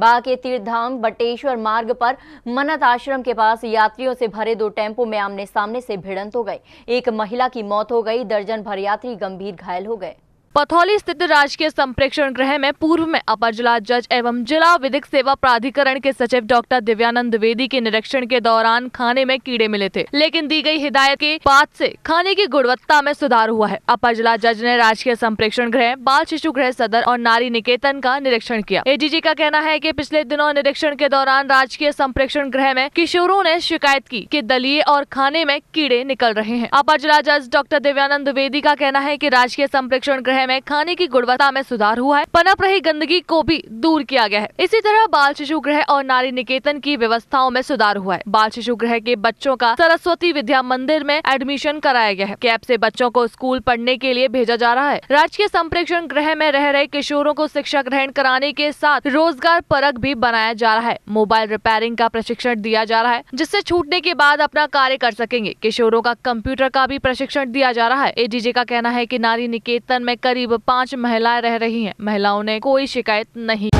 बा के तीर्थधाम बटेश्वर मार्ग पर मन्नत आश्रम के पास यात्रियों से भरे दो टेम्पो में आमने सामने से भिड़ंत हो गए एक महिला की मौत हो गई दर्जन भर यात्री गंभीर घायल हो गए पथौली स्थित राजकीय संप्रेक्षण गृह में पूर्व में अपर जिला जज एवं जिला विधिक सेवा प्राधिकरण के सचिव डॉक्टर दिव्यानंद वेदी के निरीक्षण के दौरान खाने में कीड़े मिले थे लेकिन दी गई हिदायत के बाद से खाने की गुणवत्ता में सुधार हुआ है अपर जिला जज ने राजकीय संप्रेक्षण गृह बाल शिशु गृह सदर और नारी निकेतन का निरीक्षण किया एडीजी का कहना है की पिछले दिनों निरीक्षण के दौरान राजकीय संप्रेक्षण गृह में किशोरों ने शिकायत की की दलिए और खाने में कीड़े निकल रहे हैं अपर जिला जज डॉक्टर दिव्यानंद वेदी का कहना है की राजकीय संप्रेक्षण गृह शहर में खाने की गुणवत्ता में सुधार हुआ है पनप रही गंदगी को भी दूर किया गया है इसी तरह बाल शिशु गृह और नारी निकेतन की व्यवस्थाओं में सुधार हुआ है बाल शिशु गृह के बच्चों का सरस्वती विद्या मंदिर में एडमिशन कराया गया है कैब ऐसी बच्चों को स्कूल पढ़ने के लिए भेजा जा रहा है राजकीय संप्रेक्षण गृह में रह रहे किशोरों को शिक्षा ग्रहण कराने के साथ रोजगार परक भी बनाया जा रहा है मोबाइल रिपेयरिंग का प्रशिक्षण दिया जा रहा है जिससे छूटने के बाद अपना कार्य कर सकेंगे किशोरों का कंप्यूटर का भी प्रशिक्षण दिया जा रहा है एडीजे का कहना है की नारी निकेतन में करीब पांच महिलाएं रह रही हैं महिलाओं ने कोई शिकायत नहीं